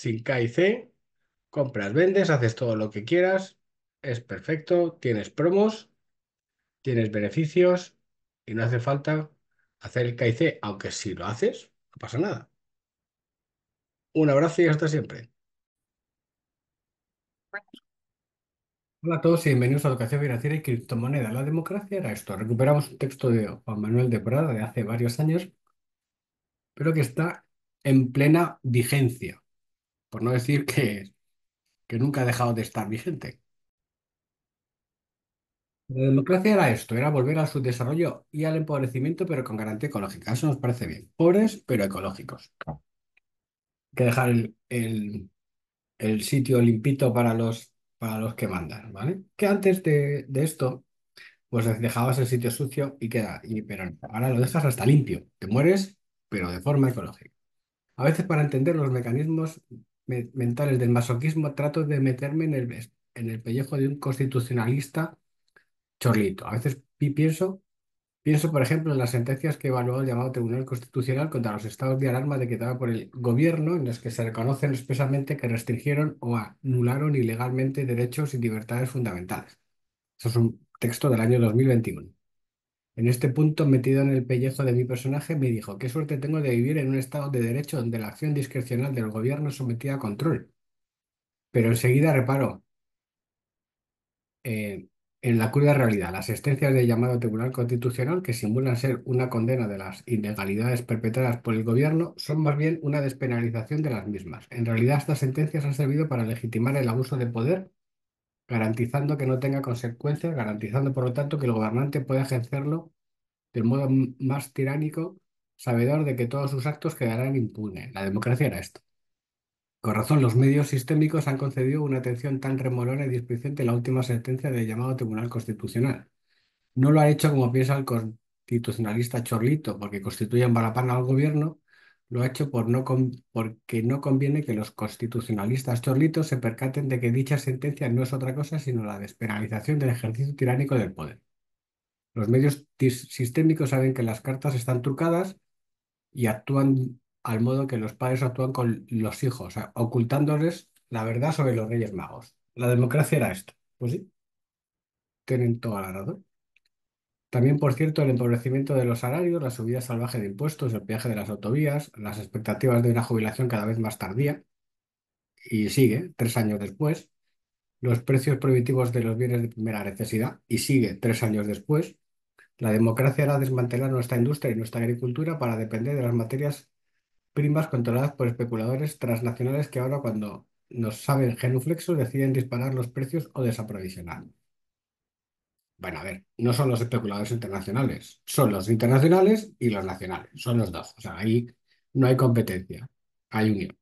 sin K C, compras, vendes, haces todo lo que quieras, es perfecto, tienes promos, tienes beneficios y no hace falta hacer el K y aunque si lo haces, no pasa nada. Un abrazo y hasta siempre. Hola a todos y bienvenidos a Educación Financiera y Criptomoneda. La democracia era esto. Recuperamos un texto de Juan Manuel de Prada de hace varios años, pero que está en plena vigencia por no decir que, que nunca ha dejado de estar vigente. La democracia era esto, era volver al subdesarrollo y al empobrecimiento, pero con garantía ecológica. Eso nos parece bien. Pobres, pero ecológicos. que dejar el, sitio limpito para los, para los que mandan, ¿vale? Que antes de, esto, pues dejabas el sitio sucio y queda, y, pero ahora lo dejas hasta limpio. Te mueres, pero de forma ecológica. A veces para entender los mecanismos mentales del masoquismo, trato de meterme en el, en el pellejo de un constitucionalista chorlito. A veces pienso, pienso, por ejemplo, en las sentencias que evaluó el llamado Tribunal Constitucional contra los estados de alarma decretada por el gobierno, en las que se reconocen expresamente que restringieron o anularon ilegalmente derechos y libertades fundamentales. Eso es un texto del año 2021. En este punto, metido en el pellejo de mi personaje, me dijo, qué suerte tengo de vivir en un estado de derecho donde la acción discrecional del gobierno es sometida a control. Pero enseguida reparó eh, en la cruda realidad, las sentencias del llamado Tribunal Constitucional, que simulan ser una condena de las ilegalidades perpetradas por el gobierno, son más bien una despenalización de las mismas. En realidad, estas sentencias han servido para legitimar el abuso de poder garantizando que no tenga consecuencias, garantizando, por lo tanto, que el gobernante pueda ejercerlo del modo más tiránico, sabedor de que todos sus actos quedarán impunes. La democracia era esto. Con razón, los medios sistémicos han concedido una atención tan remolona y displicente en la última sentencia del llamado Tribunal Constitucional. No lo ha hecho como piensa el constitucionalista Chorlito, porque constituye en al gobierno lo ha hecho por no porque no conviene que los constitucionalistas chorlitos se percaten de que dicha sentencia no es otra cosa sino la despenalización del ejercicio tiránico del poder. Los medios sistémicos saben que las cartas están trucadas y actúan al modo que los padres actúan con los hijos, ocultándoles la verdad sobre los Reyes Magos. La democracia era esto. Pues sí, tienen toda la razón. También, por cierto, el empobrecimiento de los salarios, la subida salvaje de impuestos, el peaje de las autovías, las expectativas de una jubilación cada vez más tardía, y sigue tres años después, los precios prohibitivos de los bienes de primera necesidad, y sigue tres años después, la democracia hará desmantelar nuestra industria y nuestra agricultura para depender de las materias primas controladas por especuladores transnacionales que ahora cuando nos saben genuflexos deciden disparar los precios o desaprovisionar. Bueno, a ver, no son los especuladores internacionales, son los internacionales y los nacionales, son los dos. O sea, ahí no hay competencia, hay unión.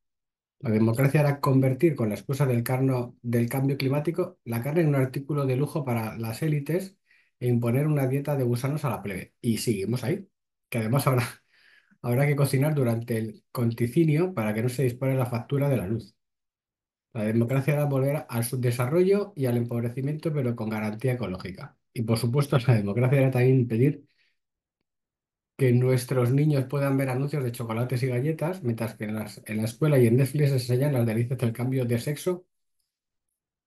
La democracia hará convertir con la excusa del, carno, del cambio climático la carne en un artículo de lujo para las élites e imponer una dieta de gusanos a la plebe. Y seguimos ahí, que además habrá, que cocinar durante el conticinio para que no se dispare la factura de la luz. La democracia hará volver al subdesarrollo y al empobrecimiento, pero con garantía ecológica. Y por supuesto, la democracia era también impedir que nuestros niños puedan ver anuncios de chocolates y galletas, mientras que en, la escuela y en Netflix les enseñan las delicias del cambio de sexo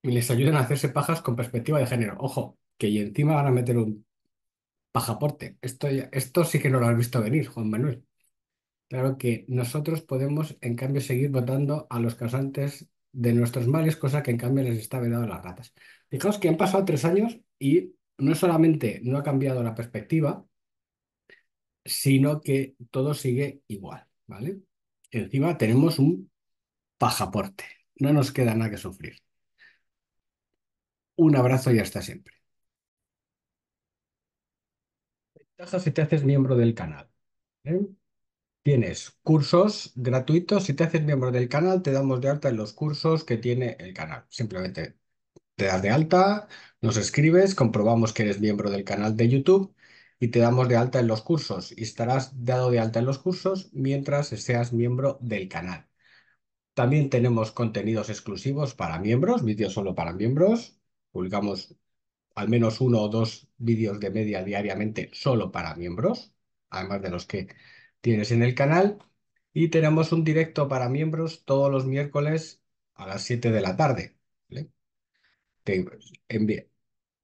y les ayudan a hacerse pajas con perspectiva de género. Ojo, que y encima van a meter un pajaporte. Esto, esto sí que no lo has visto venir, Juan Manuel. Claro que nosotros podemos, en cambio, seguir votando a los causantes de nuestros males, cosa que en cambio les está vedado a las ratas. Fijaos que han pasado tres años y no solamente no ha cambiado la perspectiva, sino que todo sigue igual, ¿vale? Encima tenemos un pajaporte, no nos queda nada que sufrir. Un abrazo y hasta siempre. si te haces miembro del canal. ¿eh? Tienes cursos gratuitos. Si te haces miembro del canal, te damos de alta en los cursos que tiene el canal. Simplemente te das de alta, nos escribes, comprobamos que eres miembro del canal de YouTube y te damos de alta en los cursos y estarás dado de alta en los cursos mientras seas miembro del canal. También tenemos contenidos exclusivos para miembros, vídeos solo para miembros. Publicamos al menos uno o dos vídeos de media diariamente solo para miembros, además de los que tienes en el canal. Y tenemos un directo para miembros todos los miércoles a las 7 de la tarde. Te envía,